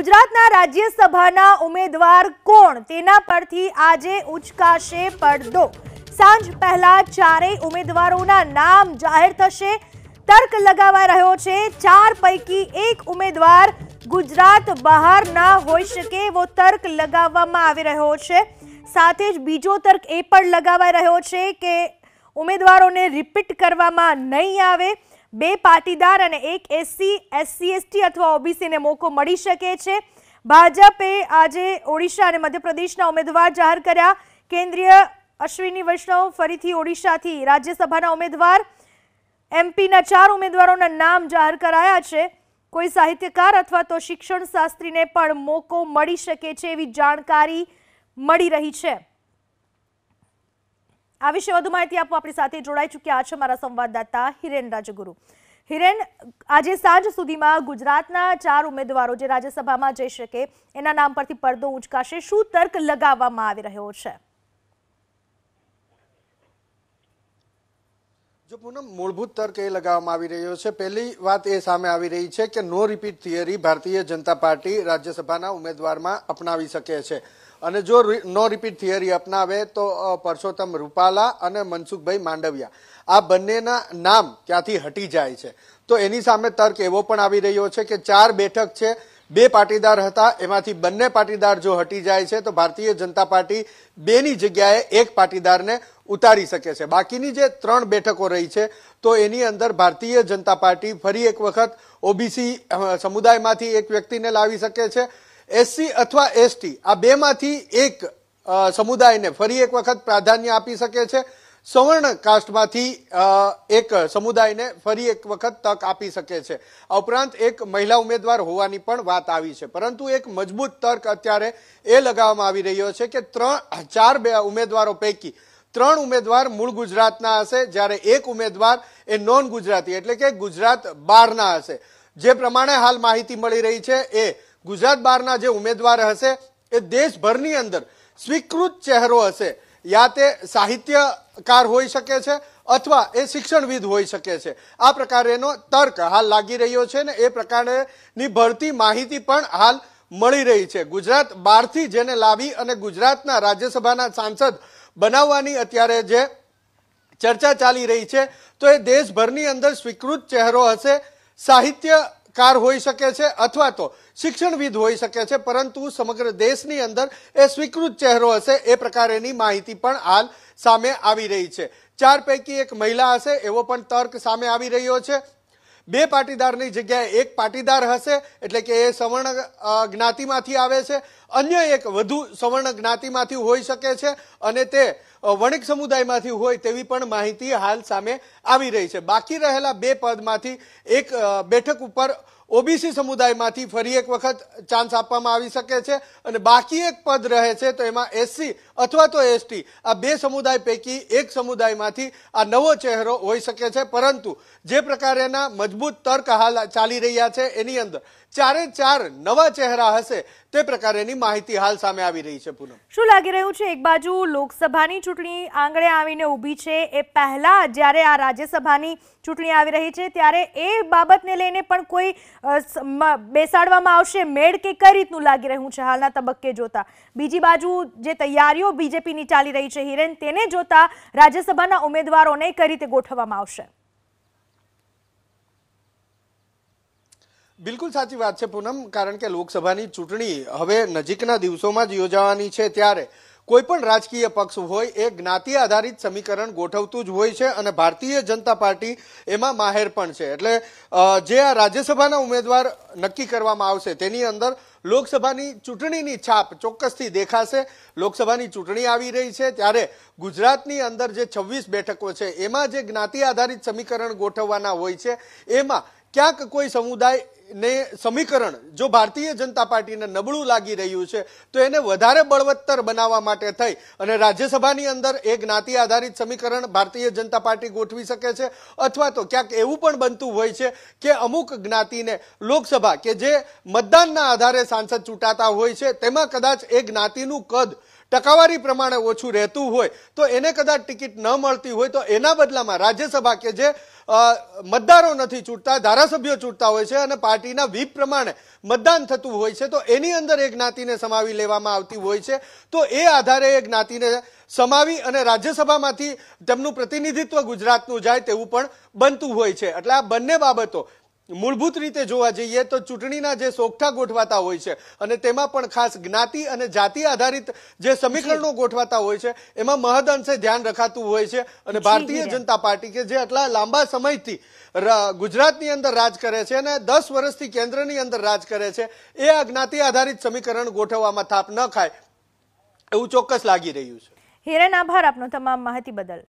ગુજરાતના રાજ્યસભાના ઉમેદવાર કોણ તેના પરથી આજે ઉચકાશે પડદો સાંજ પહેલા ચારેય ઉમેદવારોના નામ જાહેર થશે તર્ક લગાવાઈ રહ્યો છે ચાર પૈકી એક ઉમેદવાર ગુજરાત બહાર ના હોઈ શકે એવો તર્ક લગાવવામાં આવી રહ્યો છે સાથે જ બીજો તર્ક એ પણ લગાવાઈ રહ્યો છે કે ઉમેદવારોને રિપીટ કરવામાં નહીં આવે બે પાટીદાર અને એક એસસી એસસી એસટી અથવા ઓબીસીને મોકો મળી શકે છે ભાજપે આજે ઓડિશા અને મધ્યપ્રદેશના ઉમેદવાર જાહેર કર્યા કેન્દ્રીય અશ્વિની વૈષ્ણવ ફરીથી ઓડિશાથી રાજ્યસભાના ઉમેદવાર એમપીના ચાર ઉમેદવારોના નામ જાહેર કરાયા છે કોઈ સાહિત્યકાર અથવા તો શિક્ષણ શાસ્ત્રીને પણ મોકો મળી શકે છે એવી જાણકારી મળી રહી છે આ વિશે વધુ માહિતી આપવા આપણી સાથે જોડાઈ ચૂક્યા છે મારા સંવાદદાતા હિરેન રાજગુરુ હિરેન આજે સાંજ સુધીમાં ગુજરાતના ચાર ઉમેદવારો જે રાજ્યસભામાં જઈ શકે એના નામ પરથી પડદો ઉચકાશે શું તર્ક લગાવવામાં આવી રહ્યો છે જો પૂનમ મૂળભૂત તર્ક એ લગાવવામાં આવી રહ્યો છે પહેલી વાત એ સામે આવી રહી છે કે નો રિપીટ થિયરી ભારતીય જનતા પાર્ટી રાજ્યસભાના ઉમેદવારમાં અપનાવી શકે છે અને જો નો રિપીટ થિયરી અપનાવે તો પરસોત્તમ રૂપાલા અને મનસુખભાઈ માંડવિયા આ બંનેના નામ ક્યાંથી હટી જાય છે તો એની સામે તર્ક એવો પણ આવી રહ્યો છે કે ચાર બેઠક છે બે પાટીદાર હતા એમાંથી બંને પાટીદાર જો હટી જાય છે તો ભારતીય જનતા પાર્ટી બેની જગ્યાએ એક પાટીદારને ઉતારી શકે છે બાકીની જે ત્રણ બેઠકો રહી છે તો એની અંદર ભારતીય જનતા પાર્ટી ફરી એક વખત ઓબીસી સમુદાયમાંથી એક વ્યક્તિને લાવી શકે છે એસસી અથવા એસટી આ બેમાંથી એક સમુદાયને ફરી એક વખત પ્રાધાન્ય આપી શકે છે સવર્ણ કાસ્ટમાંથી એક સમુદાયને ફરી એક વખત તક આપી શકે છે આ ઉપરાંત એક મહિલા ઉમેદવાર હોવાની પણ વાત આવી છે પરંતુ એક મજબૂત તર્ક અત્યારે એ લગાવવામાં આવી રહ્યો છે કે ત્રણ ચાર બે ઉમેદવારો પૈકી ત્રણ ઉમેદવાર મૂળ ગુજરાતના હશે જ્યારે એક ઉમેદવાર એ નોન ગુજરાતી એટલે કે ગુજરાત બહારના હશે જે પ્રમાણે હાલ માહિતી મળી રહી છે એ ગુજરાત બહારના જે ઉમેદવાર હશે એ દેશભરની અંદર સ્વીકૃત ચહેરો હશે યા તે સાહિત્યકાર હોઈ શકે છે અથવા એ શિક્ષણવિદ હોઈ શકે છે આ પ્રકારેનો તર્ક હાલ લાગી રહ્યો છે ને એ પ્રકારની ભરતી માહિતી પણ હાલ મળી રહી છે ગુજરાત બહારથી જેને લાવી અને ગુજરાતના રાજ્યસભાના સાંસદ બનાવવાની અત્યારે જે ચર્ચા ચાલી રહી છે તો એ દેશભરની અંદર સ્વીકૃત ચહેરો હશે સાહિત્ય કાર હોઈ શકે છે અથવા તો શિક્ષણવિદ હોઈ શકે છે પરંતુ સમગ્ર દેશની અંદર એ સ્વીકૃત ચહેરો હશે એ પ્રકારેની માહિતી પણ હાલ સામે આવી રહી છે ચાર પૈકી એક મહિલા હશે એવો પણ તર્ક સામે આવી રહ્યો છે બે પાટીદારની જગ્યાએ એક પાટીદાર હશે એટલે કે એ સવર્ણ જ્ઞાતિમાંથી આવે છે અન્ય એક વધુ સવર્ણ જ્ઞાતિમાંથી હોઈ શકે છે અને તે વણિક સમુદાયમાંથી હોય તેવી પણ માહિતી હાલ સામે આવી રહી છે બાકી રહેલા બે પદમાંથી એક બેઠક ઉપર ઓબીસી સમુદાયમાંથી ફરી એક વખત ચાન્સ આપવામાં આવી શકે છે અને બાકી એક પદ રહે છે તો એમાં એસસી અથવા તો એસટી આ બે સમુદાય પૈકી એક સમુદાયમાંથી આ નવો ચહેરો હોઈ શકે છે પરંતુ જે પ્રકારેના મજબૂત તર્ક હાલ ચાલી રહ્યા છે એની અંદર ચારે ચાર નવા ચહેરા હશે તે પ્રકારેની માહિતી હાલ સામે આવી રહી છે પૂનમ શું લાગી રહ્યું છે એક બાજુ લોકસભાની ચૂંટણી આંગણે આવીને ઊભી છે એ પહેલા જ્યારે આ રાજ્યસભાની ચૂંટણી આવી રહી છે ત્યારે એ બાબતને લઈને પણ કોઈ બેસાડવામાં આવશે મેળ કે કઈ રીતનું લાગી રહ્યું છે હાલના તબક્કે જોતા બીજી બાજુ જે તૈયારીઓ બીજેપીની ચાલી રહી છે હિરેન તેને જોતા રાજ્યસભાના ઉમેદવારોને કઈ રીતે ગોઠવવામાં આવશે બિલકુલ સાચી વાત છે પૂનમ કારણ કે લોકસભાની ચૂંટણી હવે નજીકના દિવસોમાં જ યોજાવાની છે ત્યારે કોઈ પણ રાજકીય પક્ષ હોય એ જ્ઞાતિ આધારિત સમીકરણ ગોઠવતું જ હોય છે અને ભારતીય જનતા પાર્ટી એમાં માહેર પણ છે એટલે જે આ રાજ્યસભાના ઉમેદવાર નક્કી કરવામાં આવશે તેની અંદર લોકસભાની ચૂંટણીની છાપ ચોક્કસથી દેખાશે લોકસભાની ચૂંટણી આવી રહી છે ત્યારે ગુજરાતની અંદર જે છવ્વીસ બેઠકો છે એમાં જે જ્ઞાતિ આધારિત સમીકરણ ગોઠવવાના હોય છે એમાં ક્યાંક કોઈ સમુદાયને સમીકરણ જો ભારતીય જનતા પાર્ટીને નબળું લાગી રહ્યું છે તો એને વધારે બળવત્તર બનાવવા માટે થઈ અને રાજ્યસભાની અંદર એ જ્ઞાતિ આધારિત સમીકરણ ભારતીય જનતા પાર્ટી ગોઠવી શકે છે અથવા તો ક્યાંક એવું પણ બનતું હોય છે કે અમુક જ્ઞાતિને લોકસભા કે જે મતદાનના આધારે સાંસદ ચૂંટાતા હોય છે તેમાં કદાચ એ જ્ઞાતિનું કદ ટકાવારી પ્રમાણે ઓછું રહેતું હોય તો એને કદાચ ટિકિટ ન મળતી હોય તો એના બદલામાં રાજ્યસભા કે જે મતદારો નથી ચૂંટતા ધારાસભ્યો ચૂંટતા હોય છે અને પાર્ટીના વીપ પ્રમાણે મતદાન થતું હોય છે તો એની અંદર એ જ્ઞાતિને સમાવી લેવામાં આવતી હોય છે તો એ આધારે એ જ્ઞાતિને સમાવી અને રાજ્યસભામાંથી તેમનું પ્રતિનિધિત્વ ગુજરાતનું જાય તેવું પણ બનતું હોય છે એટલે આ બંને બાબતો મૂળભૂત રીતે જોવા જઈએ તો ચૂંટણીના જે સોગઠા ગોઠવાતા હોય છે અને તેમાં પણ ખાસ જ્ઞાતિ અને જાતિ આધારિત જે સમીકરણો ગોઠવાતા હોય છે એમાં મહદ અંશે ધ્યાન રખાતું હોય છે અને ભારતીય જનતા પાર્ટી કે જે આટલા લાંબા સમયથી ગુજરાતની અંદર રાજ કરે છે અને દસ વર્ષથી કેન્દ્રની અંદર રાજ કરે છે એ આ જ્ઞાતિ આધારિત સમીકરણ ગોઠવવામાં થાપ ન ખાય એવું ચોક્કસ લાગી રહ્યું છે હિરેન આભાર આપનો તમામ માહિતી બદલ